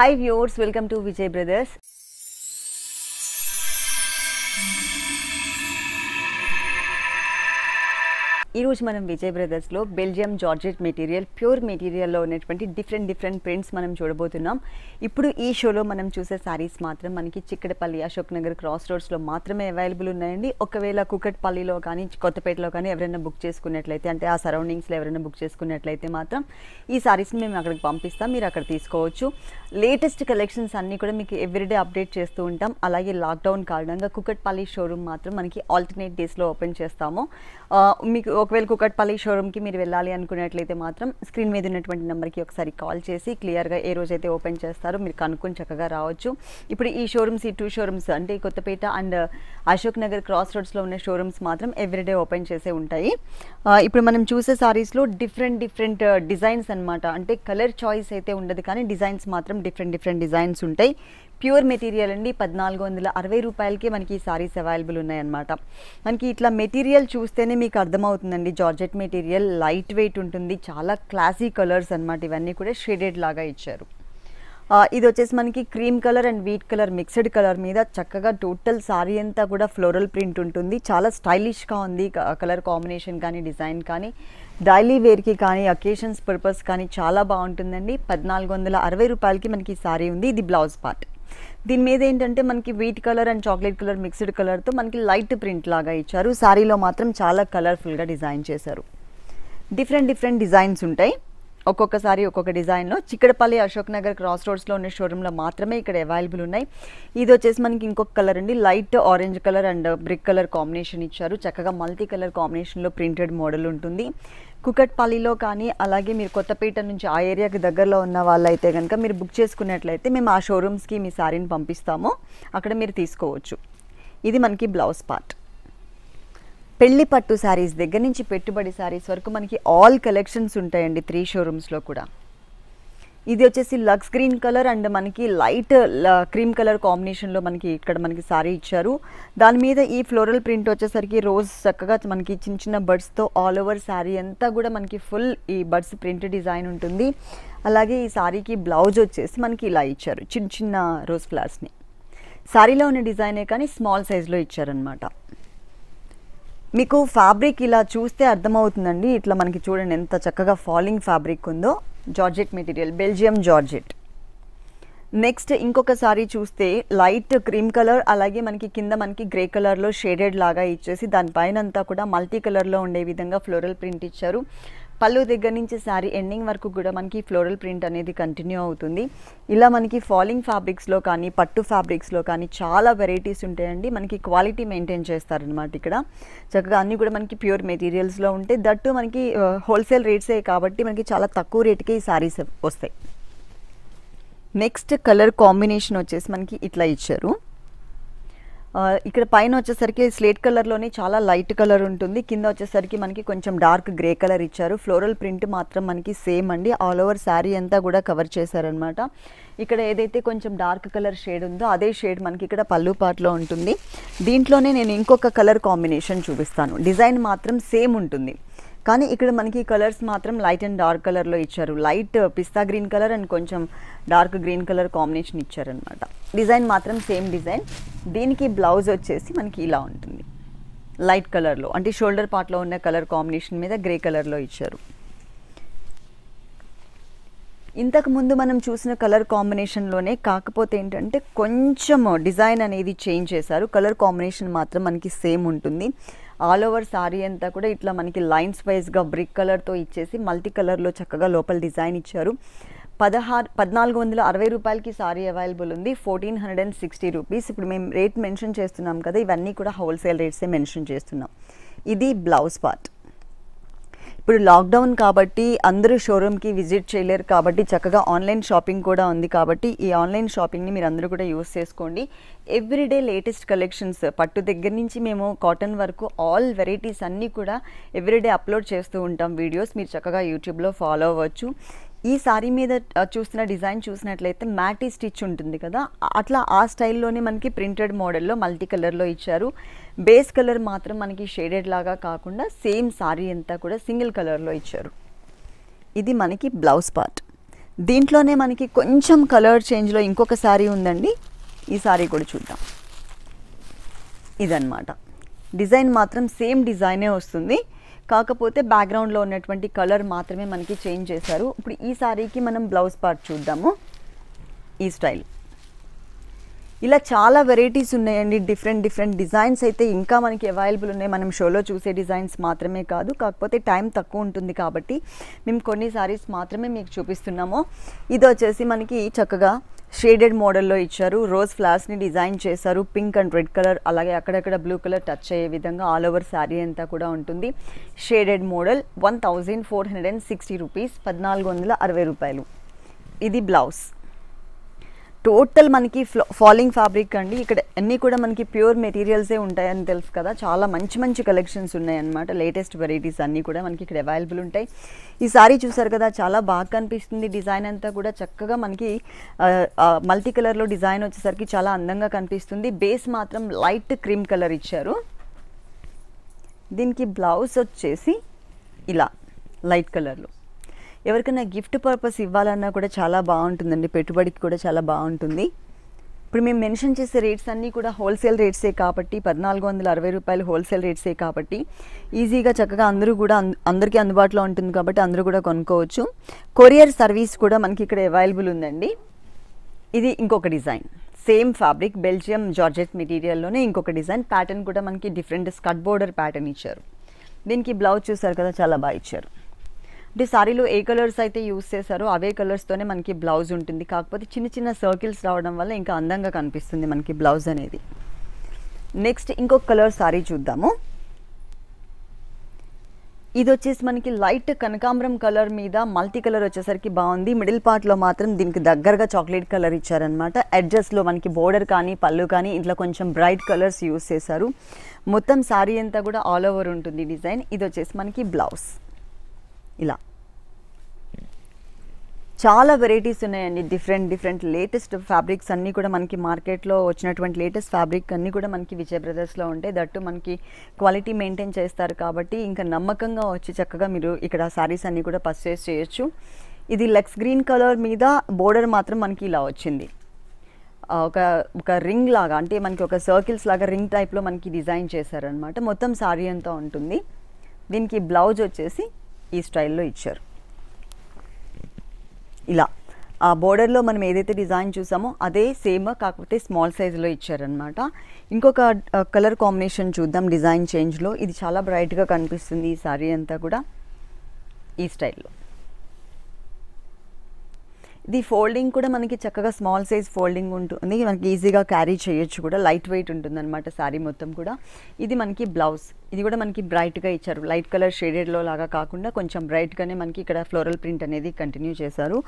Hi viewers, welcome to Vijay Brothers. ఈరోజు మనం విజయ్ బ్రదర్స్లో బెల్జియం జార్జెట్ మెటీరియల్ ప్యూర్ మెటీరియల్లో ఉన్నటువంటి డిఫరెంట్ డిఫరెంట్ ప్రింట్స్ మనం చూడబోతున్నాం ఇప్పుడు ఈ షోలో మనం చూసే శారీస్ మాత్రం మనకి చిక్కడపల్లి అశోక్ నగర్ క్రాస్ రోడ్స్లో మాత్రమే అవైలబుల్ ఉన్నాయండి ఒకవేళ కుకట్పల్లిలో కానీ కొత్తపేటలో కానీ ఎవరైనా బుక్ చేసుకున్నట్లయితే అంటే ఆ సరౌండింగ్స్లో ఎవరైనా బుక్ చేసుకున్నట్లయితే మాత్రం ఈ శారీస్ని మేము అక్కడికి పంపిస్తాం మీరు అక్కడ తీసుకోవచ్చు లేటెస్ట్ కలెక్షన్స్ అన్నీ కూడా మీకు ఎవ్రీడే అప్డేట్ చేస్తూ ఉంటాం అలాగే లాక్డౌన్ కారణంగా కుకట్పల్లి షోరూమ్ మాత్రం మనకి ఆల్టర్నేట్ డేస్లో ఓపెన్ చేస్తాము మీకు ఒకవేళ కుకట్పల్లి షోరూమ్కి మీరు వెళ్ళాలి అనుకున్నట్లయితే మాత్రం స్క్రీన్ మీద ఉన్నటువంటి నెంబర్కి ఒకసారి కాల్ చేసి క్లియర్గా ఏ రోజైతే ఓపెన్ చేస్తారో మీరు కనుక్కొని చక్కగా రావచ్చు ఇప్పుడు ఈ షోరూమ్స్ ఈ టూ షోరూమ్స్ అంటే కొత్తపేట అండ్ అశోక్ నగర్ క్రాస్ రోడ్స్లో ఉన్న షోరూమ్స్ మాత్రం ఎవ్రీడే ఓపెన్ చేసే ఉంటాయి ఇప్పుడు మనం చూసే సారీస్లో డిఫరెంట్ డిఫరెంట్ డిజైన్స్ అనమాట అంటే కలర్ చాయిస్ అయితే ఉండదు కానీ డిజైన్స్ మాత్రం డిఫరెంట్ డిఫరెంట్ డిజైన్స్ ఉంటాయి ప్యూర్ మెటీరియల్ అండి పద్నాలుగు వందల అరవై రూపాయలకే మనకి ఈ సారీస్ అవైలబుల్ ఉన్నాయన్నమాట మనకి ఇట్లా మెటీరియల్ చూస్తేనే మీకు అర్థమవుతుందండి జార్జెట్ మెటీరియల్ లైట్ వెయిట్ ఉంటుంది చాలా క్లాసీ కలర్స్ అనమాట ఇవన్నీ కూడా షేడెడ్ లాగా ఇచ్చారు ఇది వచ్చేసి మనకి cream colour and wheat colour mixed colour మీద చక్కగా టోటల్ సారీ అంతా కూడా ఫ్లోరల్ ప్రింట్ ఉంటుంది చాలా స్టైలిష్గా ఉంది కలర్ కాంబినేషన్ కానీ డిజైన్ కానీ డైలీ వేర్కి కానీ అకేషన్స్ పర్పస్ కానీ చాలా బాగుంటుందండి పద్నాలుగు వందల అరవై రూపాయలకి మనకి ఈ సారీ ఉంది ఇది బ్లౌజ్ పార్ట్ దీని మీద ఏంటంటే మనకి wheat colour and chocolate colour mixed కలర్తో మనకి లైట్ ప్రింట్ లాగా ఇచ్చారు శారీలో మాత్రం చాలా కలర్ఫుల్గా డిజైన్ చేశారు డిఫరెంట్ డిఫరెంట్ డిజైన్స్ ఉంటాయి ఒక్కొక్కసారి ఒక్కొక్క డిజైన్లో చిక్కడపల్లి అశోక్ నగర్ క్రాస్ రోడ్స్లో ఉన్న షోరూంలో మాత్రమే ఇక్కడ అవైలబుల్ ఉన్నాయి ఇది వచ్చేసి మనకి ఇంకొక కలర్ అండి light orange colour and brick colour combination ఇచ్చారు చక్కగా మల్టీ కలర్ కాంబినేషన్లో ప్రింటెడ్ మోడల్ ఉంటుంది కుకట్పల్లిలో కానీ అలాగే మీరు కొత్తపేట నుంచి ఆ ఏరియాకి దగ్గరలో ఉన్న వాళ్ళైతే కనుక మీరు బుక్ చేసుకున్నట్లయితే మేము ఆ షోరూమ్స్కి మీ శారీని పంపిస్తాము అక్కడ మీరు తీసుకోవచ్చు ఇది మనకి బ్లౌజ్ పార్ట్ పెళ్లి పట్టు శారీస్ దగ్గర నుంచి పెట్టుబడి శారీస్ వరకు మనకి ఆల్ కలెక్షన్స్ ఉంటాయండి త్రీ షోరూమ్స్లో కూడా ఇది వచ్చేసి లక్స్ గ్రీన్ కలర్ అండ్ మనకి లైట్ క్రీమ్ కలర్ కాంబినేషన్లో మనకి ఇక్కడ మనకి సారీ ఇచ్చారు దాని మీద ఈ ఫ్లోరల్ ప్రింట్ వచ్చేసరికి రోజ్ చక్కగా మనకి చిన్న చిన్న బర్డ్స్తో ఆల్ ఓవర్ శారీ అంతా కూడా మనకి ఫుల్ ఈ బర్డ్స్ ప్రింట్ డిజైన్ ఉంటుంది అలాగే ఈ శారీకి బ్లౌజ్ వచ్చేసి మనకి ఇలా ఇచ్చారు చిన్న చిన్న రోజ్ ఫ్లవర్స్ని శారీలో ఉన్న డిజైనే కానీ స్మాల్ సైజులో ఇచ్చారనమాట మీకు ఫ్యాబ్రిక్ ఇలా చూస్తే అర్థమవుతుందండి ఇట్లా మనకి చూడండి ఎంత చక్కగా ఫాలింగ్ ఫ్యాబ్రిక్ ఉందో georgette material Belgium georgette next ఇంకొకసారి చూస్తే లైట్ క్రీమ్ కలర్ అలాగే మనకి కింద మనకి గ్రే కలర్లో షేడెడ్ లాగా ఇచ్చేసి దానిపైన అంతా కూడా మల్టీ కలర్లో ఉండే విధంగా ఫ్లోరల్ ప్రింట్ ఇచ్చారు పళ్ళు దగ్గర నుంచి సారీ ఎండింగ్ వరకు కూడా మనకి ఫ్లోరల్ ప్రింట్ అనేది కంటిన్యూ అవుతుంది ఇలా మనకి ఫాలింగ్ ఫ్యాబ్రిక్స్లో కానీ పట్టు ఫ్యాబ్రిక్స్లో కానీ చాలా వెరైటీస్ ఉంటాయండి మనకి క్వాలిటీ మెయింటైన్ చేస్తారనమాట ఇక్కడ చక్కగా అన్నీ కూడా మనకి ప్యూర్ మెటీరియల్స్లో ఉంటాయి దట్టు మనకి హోల్సేల్ రేట్సే కాబట్టి మనకి చాలా తక్కువ రేటుకే ఈ సారీస్ వస్తాయి నెక్స్ట్ కలర్ కాంబినేషన్ వచ్చేసి మనకి ఇట్లా ఇచ్చారు ఇక్కడ పైన వచ్చేసరికి స్లేట్ కలర్లోనే చాలా లైట్ కలర్ ఉంటుంది కింద వచ్చేసరికి మనకి కొంచెం డార్క్ గ్రే కలర్ ఇచ్చారు ఫ్లోరల్ ప్రింట్ మాత్రం మనకి సేమ్ అండి ఆల్ ఓవర్ శారీ అంతా కూడా కవర్ చేశారనమాట ఇక్కడ ఏదైతే కొంచెం డార్క్ కలర్ షేడ్ ఉందో అదే షేడ్ మనకి ఇక్కడ పళ్ళు పాటలో ఉంటుంది దీంట్లోనే నేను ఇంకొక కలర్ కాంబినేషన్ చూపిస్తాను డిజైన్ మాత్రం సేమ్ ఉంటుంది కానీ ఇక్కడ మనకి కలర్స్ మాత్రం లైట్ అండ్ డార్క్ కలర్లో ఇచ్చారు లైట్ uh, పిస్తా గ్రీన్ కలర్ అండ్ కొంచెం డార్క్ గ్రీన్ కలర్ కాంబినేషన్ ఇచ్చారనమాట డిజైన్ మాత్రం సేమ్ డిజైన్ దీనికి బ్లౌజ్ వచ్చేసి మనకి ఇలా ఉంటుంది లైట్ కలర్లో అంటే షోల్డర్ పార్ట్లో ఉన్న కలర్ కాంబినేషన్ మీద గ్రే కలర్లో ఇచ్చారు ఇంతకుముందు మనం చూసిన కలర్ కాంబినేషన్లోనే కాకపోతే ఏంటంటే కొంచెం డిజైన్ అనేది చేంజ్ చేశారు కలర్ కాంబినేషన్ మాత్రం మనకి సేమ్ ఉంటుంది ఆల్ ఓవర్ సారీ అంతా కూడా ఇట్లా మనకి లైన్స్ వైజ్గా బ్రిక్ కలర్తో ఇచ్చేసి మల్టీ కలర్లో చక్కగా లోపల డిజైన్ ఇచ్చారు పదహారు పద్నాలుగు వందల అరవై రూపాయలకి సారీ అవైలబుల్ ఉంది fourteen hundred and sixty rupees ఇప్పుడు మేము రేట్ మెన్షన్ చేస్తున్నాం కదా ఇవన్నీ కూడా హోల్సేల్ రేట్సే మెన్షన్ చేస్తున్నాం ఇది బ్లౌజ్ పార్ట్ ఇప్పుడు లాక్డౌన్ కాబట్టి అందరూ షోరూమ్కి విజిట్ చేయలేరు కాబట్టి చక్కగా ఆన్లైన్ షాపింగ్ కూడా ఉంది కాబట్టి ఈ ఆన్లైన్ షాపింగ్ని మీరు అందరూ కూడా యూస్ చేసుకోండి ఎవ్రీడే లేటెస్ట్ కలెక్షన్స్ పట్టు దగ్గర నుంచి మేము కాటన్ వరకు ఆల్ వెరైటీస్ అన్నీ కూడా ఎవ్రీడే అప్లోడ్ చేస్తూ ఉంటాం వీడియోస్ మీరు చక్కగా యూట్యూబ్లో ఫాలో అవ్వచ్చు ఈ సారీ మీద చూసిన డిజైన్ చూసినట్లయితే మ్యాటీ స్టిచ్ ఉంటుంది కదా అట్లా ఆ స్టైల్లోనే మనకి ప్రింటెడ్ మోడల్లో మల్టీ కలర్లో ఇచ్చారు బేస్ కలర్ మాత్రం మనకి షేడెడ్ లాగా కాకుండా సేమ్ సారీ అంతా కూడా సింగిల్ కలర్లో ఇచ్చారు ఇది మనకి బ్లౌజ్ పార్ట్ దీంట్లోనే మనకి కొంచెం కలర్ చేంజ్లో ఇంకొక శారీ ఉందండి ఈ శారీ కూడా చూద్దాం ఇదన్నమాట డిజైన్ మాత్రం సేమ్ డిజైనే వస్తుంది కాకపోతే బ్యాక్గ్రౌండ్లో ఉన్నటువంటి కలర్ మాత్రమే మనకి చేంజ్ చేశారు ఇప్పుడు ఈ సారీకి మనం బ్లౌజ్ పార్ట్ చూద్దాము ఈ స్టైల్ ఇలా చాలా వెరైటీస్ ఉన్నాయండి డిఫరెంట్ డిఫరెంట్ డిజైన్స్ అయితే ఇంకా మనకి అవైలబుల్ ఉన్నాయి మనం షోలో చూసే డిజైన్స్ మాత్రమే కాదు కాకపోతే టైం తక్కువ ఉంటుంది కాబట్టి మేము కొన్ని సారీస్ మాత్రమే మీకు చూపిస్తున్నాము ఇది వచ్చేసి మనకి చక్కగా షేడెడ్ మోడల్లో ఇచ్చారు రోజ్ ఫ్లాస్ని డిజైన్ చేశారు పింక్ అండ్ రెడ్ కలర్ అలాగే అక్కడక్కడ బ్లూ కలర్ టచ్ అయ్యే విధంగా ఆల్ ఓవర్ శారీ అంతా కూడా ఉంటుంది shaded model one thousand four hundred and sixty rupees పద్నాలుగు వందల అరవై రూపాయలు ఇది బ్లౌజ్ టోటల్ మనకి ఫాలింగ్ ఫ్యాబ్రిక్ అండి ఇక్కడ అన్ని కూడా మనకి ప్యూర్ మెటీరియల్సే ఉంటాయని తెలుసు కదా చాలా మంచి మంచి కలెక్షన్స్ ఉన్నాయన్నమాట లేటెస్ట్ వెరైటీస్ అన్నీ కూడా మనకి ఇక్కడ అవైలబుల్ ఉంటాయి ఈ సారీ చూసారు కదా చాలా బాగా కనిపిస్తుంది డిజైన్ అంతా కూడా చక్కగా మనకి మల్టీ కలర్లో డిజైన్ వచ్చేసరికి చాలా అందంగా కనిపిస్తుంది బేస్ మాత్రం లైట్ క్రీమ్ కలర్ ఇచ్చారు దీనికి బ్లౌజ్ వచ్చేసి ఇలా లైట్ కలర్లో ఎవరికైనా గిఫ్ట్ పర్పస్ ఇవ్వాలన్నా కూడా చాలా బాగుంటుందండి పెట్టుబడికి కూడా చాలా బాగుంటుంది ఇప్పుడు మేము మెన్షన్ చేసే రేట్స్ అన్నీ కూడా హోల్సేల్ రేట్సే కాబట్టి పద్నాలుగు వందల అరవై రూపాయలు హోల్సేల్ రేట్సే కాబట్టి ఈజీగా చక్కగా అందరూ కూడా అందరికీ అందుబాటులో ఉంటుంది కాబట్టి అందరూ కూడా కొనుక్కోవచ్చు కొరియర్ సర్వీస్ కూడా మనకి ఇక్కడ అవైలబుల్ ఉందండి ఇది ఇంకొక design same fabric Belgium georgette మెటీరియల్లోనే ఇంకొక డిజైన్ ప్యాటర్న్ కూడా మనకి డిఫరెంట్ స్కట్ బోర్డర్ ప్యాటర్న్ ఇచ్చారు దీనికి బ్లౌజ్ చూసారు కదా చాలా బాగా ఇచ్చారు అంటే సారీలో ఏ కలర్స్ అయితే యూస్ చేశారో అవే కలర్స్తోనే మనకి బ్లౌజ్ ఉంటుంది కాకపోతే చిన్న చిన్న సర్కిల్స్ రావడం వల్ల ఇంకా అందంగా కనిపిస్తుంది మనకి బ్లౌజ్ అనేది నెక్స్ట్ ఇంకొక కలర్ సారీ చూద్దాము ఇది వచ్చేసి మనకి లైట్ కనకాంబరం కలర్ మీద మల్టీ కలర్ వచ్చేసరికి బాగుంది మిడిల్ పార్ట్లో మాత్రం దీనికి దగ్గరగా చాక్లెట్ కలర్ ఇచ్చారనమాట అడ్జస్ట్లో మనకి బోర్డర్ కానీ పళ్ళు కానీ ఇట్లా కొంచెం బ్రైట్ కలర్స్ యూస్ చేశారు మొత్తం శారీ అంతా కూడా ఆల్ ఓవర్ ఉంటుంది డిజైన్ ఇది వచ్చేసి మనకి బ్లౌజ్ ఇలా చాలా వెరైటీస్ ఉన్నాయండి డిఫరెంట్ డిఫరెంట్ లేటెస్ట్ ఫ్యాబ్రిక్స్ అన్నీ కూడా మనకి మార్కెట్లో వచ్చినటువంటి లేటెస్ట్ ఫ్యాబ్రిక్ అన్నీ కూడా మనకి విజయ బ్రదర్స్లో ఉంటాయి దట్టు మనకి క్వాలిటీ మెయింటైన్ చేస్తారు కాబట్టి ఇంకా నమ్మకంగా వచ్చి చక్కగా మీరు ఇక్కడ శారీస్ అన్నీ కూడా పర్చేస్ చేయొచ్చు ఇది లెక్స్ గ్రీన్ కలర్ మీద బోర్డర్ మాత్రం మనకి ఇలా వచ్చింది ఒక ఒక రింగ్ లాగా అంటే మనకి ఒక సర్కిల్స్ లాగా రింగ్ టైప్లో మనకి డిజైన్ చేశారనమాట మొత్తం శారీ అంతా ఉంటుంది దీనికి బ్లౌజ్ వచ్చేసి ఈ స్టైల్లో ఇచ్చారు ఇలా ఆ బోర్డర్లో మనం ఏదైతే డిజైన్ చూసామో అదే సేమ్ కాకపోతే స్మాల్ సైజులో ఇచ్చారనమాట ఇంకొక కలర్ కాంబినేషన్ చూద్దాం డిజైన్ చేంజ్లో ఇది చాలా బ్రైట్గా కనిపిస్తుంది ఈ శారీ అంతా కూడా ఈ స్టైల్లో ది ఫోల్డింగ్ కూడా మనకి చక్కగా స్మాల్ సైజ్ ఫోల్డింగ్ ఉంటుంది మనకి ఈజీగా క్యారీ చేయొచ్చు కూడా లైట్ వెయిట్ ఉంటుంది అనమాట శారీ మొత్తం కూడా ఇది మనకి బ్లౌజ్ ఇది కూడా మనకి బ్రైట్గా ఇచ్చారు లైట్ కలర్ షేడెడ్లో లాగా కాకుండా కొంచెం బ్రైట్గానే మనకి ఇక్కడ ఫ్లోరల్ ప్రింట్ అనేది కంటిన్యూ చేశారు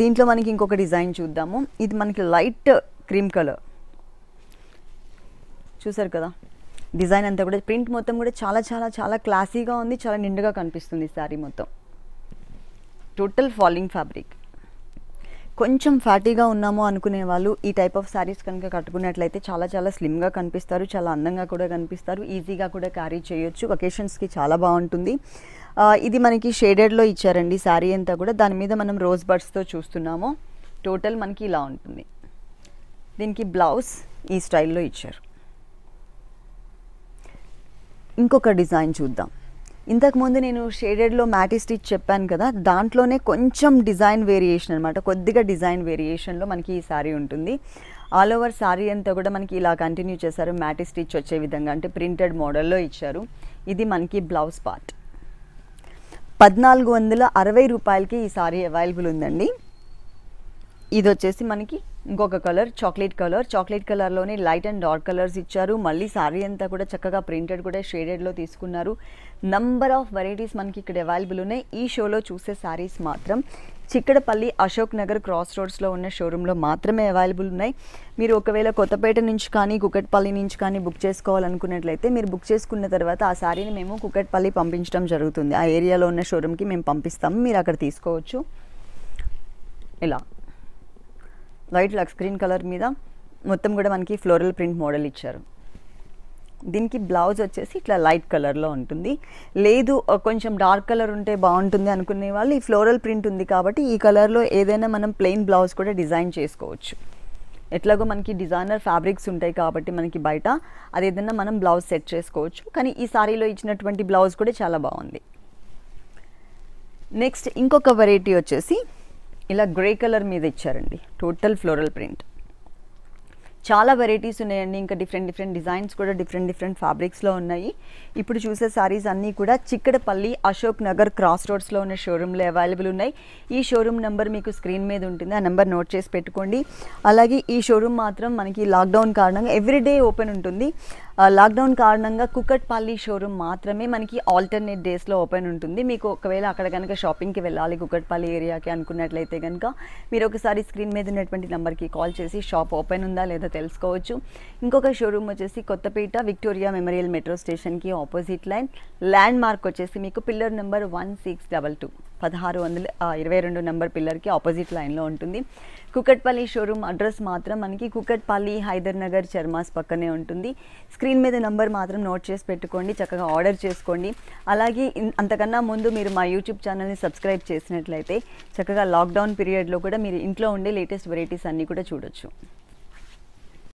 దీంట్లో మనకి ఇంకొక డిజైన్ చూద్దాము ఇది మనకి లైట్ క్రీమ్ కలర్ చూసారు కదా డిజైన్ అంతా కూడా ప్రింట్ మొత్తం కూడా చాలా చాలా చాలా క్లాసీగా ఉంది చాలా నిండుగా కనిపిస్తుంది శారీ మొత్తం టోటల్ ఫాలింగ్ ఫ్యాబ్రిక్ కొంచెం ఫ్యాటీగా ఉన్నాము అనుకునే వాళ్ళు ఈ టైప్ ఆఫ్ శారీస్ కనుక కట్టుకున్నట్లయితే చాలా చాలా స్లిమ్గా కనిపిస్తారు చాలా అందంగా కూడా కనిపిస్తారు ఈజీగా కూడా క్యారీ చేయొచ్చు ఒకేషన్స్కి చాలా బాగుంటుంది ఇది మనకి షేడెడ్లో ఇచ్చారండి శారీ అంతా కూడా దాని మీద మనం రోజ్ బర్డ్స్తో చూస్తున్నాము టోటల్ మనకి ఇలా ఉంటుంది దీనికి బ్లౌజ్ ఈ స్టైల్లో ఇచ్చారు ఇంకొక డిజైన్ చూద్దాం ఇంతకుముందు నేను షేడెడ్లో మ్యాటీ స్టిచ్ చెప్పాను కదా దాంట్లోనే కొంచెం డిజైన్ వేరియేషన్ అనమాట కొద్దిగా డిజైన్ వేరియేషన్లో మనకి ఈ శారీ ఉంటుంది ఆల్ ఓవర్ శారీ అంతా కూడా మనకి ఇలా కంటిన్యూ చేశారు మ్యాటీ స్టిచ్ వచ్చే విధంగా అంటే ప్రింటెడ్ మోడల్లో ఇచ్చారు ఇది మనకి బ్లౌజ్ పార్ట్ పద్నాలుగు వందల అరవై రూపాయలకి ఈ శారీ అవైలబుల్ ఉందండి ఇది వచ్చేసి మనకి ఇంకొక కలర్ చాక్లెట్ కలర్ చాక్లెట్ కలర్లోనే లైట్ అండ్ డార్క్ కలర్స్ ఇచ్చారు మళ్ళీ సారీ అంతా కూడా చక్కగా ప్రింటెడ్ కూడా షేడెడ్లో తీసుకున్నారు నంబర్ ఆఫ్ వెరైటీస్ మనకి ఇక్కడ అవైలబుల్ ఉన్నాయి ఈ షోలో చూసే సారీస్ మాత్రం చిక్కడపల్లి అశోక్ నగర్ క్రాస్ రోడ్స్లో ఉన్న షోరూంలో మాత్రమే అవైలబుల్ ఉన్నాయి మీరు ఒకవేళ కొత్తపేట నుంచి కానీ కుకట్పల్లి నుంచి కానీ బుక్ చేసుకోవాలనుకున్నట్లయితే మీరు బుక్ చేసుకున్న తర్వాత ఆ శారీని మేము కుకట్పల్లి పంపించడం జరుగుతుంది ఆ ఏరియాలో ఉన్న షోరూమ్కి మేము పంపిస్తాము మీరు అక్కడ తీసుకోవచ్చు ఇలా వైట్ లక్స్ గ్రీన్ కలర్ మీద మొత్తం కూడా మనకి ఫ్లోరల్ ప్రింట్ మోడల్ ఇచ్చారు దీనికి బ్లౌజ్ వచ్చేసి ఇట్లా లైట్ కలర్లో ఉంటుంది లేదు కొంచెం డార్క్ కలర్ ఉంటే బాగుంటుంది అనుకునే వాళ్ళు ఈ ఫ్లోరల్ ప్రింట్ ఉంది కాబట్టి ఈ కలర్లో ఏదైనా మనం ప్లెయిన్ బ్లౌజ్ కూడా డిజైన్ చేసుకోవచ్చు ఎట్లాగో మనకి డిజైనర్ ఫ్యాబ్రిక్స్ ఉంటాయి కాబట్టి మనకి బయట అది ఏదైనా మనం బ్లౌజ్ సెట్ చేసుకోవచ్చు కానీ ఈ సారీలో ఇచ్చినటువంటి బ్లౌజ్ కూడా చాలా బాగుంది నెక్స్ట్ ఇంకొక వెరైటీ వచ్చేసి ఇలా గ్రే కలర్ మీద ఇచ్చారండి టోటల్ ఫ్లోరల్ ప్రింట్ చాలా వెరైటీస్ ఉన్నాయండి ఇంకా డిఫరెంట్ డిఫరెంట్ డిజైన్స్ కూడా డిఫరెంట్ డిఫరెంట్ ఫ్యాబ్రిక్స్లో ఉన్నాయి ఇప్పుడు చూసే సారీస్ అన్నీ కూడా చిక్కడపల్లి అశోక్ నగర్ క్రాస్ రోడ్స్లో ఉన్న షోరూంలో అవైలబుల్ ఉన్నాయి ఈ షోరూమ్ నెంబర్ మీకు స్క్రీన్ మీద ఉంటుంది ఆ నెంబర్ నోట్ చేసి పెట్టుకోండి అలాగే ఈ షోరూమ్ మాత్రం మనకి లాక్డౌన్ కారణంగా ఎవ్రీడే ఓపెన్ ఉంటుంది లాక్డౌన్ కారణంగా కుకట్పల్లి షోరూమ్ మాత్రమే మనకి ఆల్టర్నేట్ డేస్లో ఓపెన్ ఉంటుంది మీకు ఒకవేళ అక్కడ కనుక షాపింగ్కి వెళ్ళాలి కుకట్పల్లి ఏరియాకి అనుకున్నట్లయితే కనుక మీరు ఒకసారి స్క్రీన్ మీద ఉన్నటువంటి నెంబర్కి కాల్ చేసి షాప్ ఓపెన్ ఉందా లేదా తెలుసుకోవచ్చు ఇంకొక షోరూమ్ వచ్చేసి కొత్తపేట విక్టోరియా మెమోరియల్ మెట్రో స్టేషన్కి ఆపోజిట్ లైన్ ల్యాండ్ మార్క్ వచ్చేసి మీకు pillar number one six double two పదహారు వందల ఇరవై రెండు నెంబర్ పిల్లర్కి ఆపోజిట్ లైన్లో ఉంటుంది కుకట్పల్లి షోరూమ్ అడ్రస్ మాత్రం మనకి కుకట్పల్లి హైదర్నగర్ చర్మాస్ పక్కనే ఉంటుంది స్క్రీన్ మీద నెంబర్ మాత్రం నోట్ చేసి పెట్టుకోండి చక్కగా ఆర్డర్ చేసుకోండి అలాగే అంతకన్నా ముందు మీరు మా యూట్యూబ్ ఛానల్ని సబ్స్క్రైబ్ చేసినట్లయితే చక్కగా లాక్డౌన్ పీరియడ్లో కూడా మీరు ఇంట్లో ఉండే లేటెస్ట్ వెరైటీస్ అన్నీ కూడా చూడొచ్చు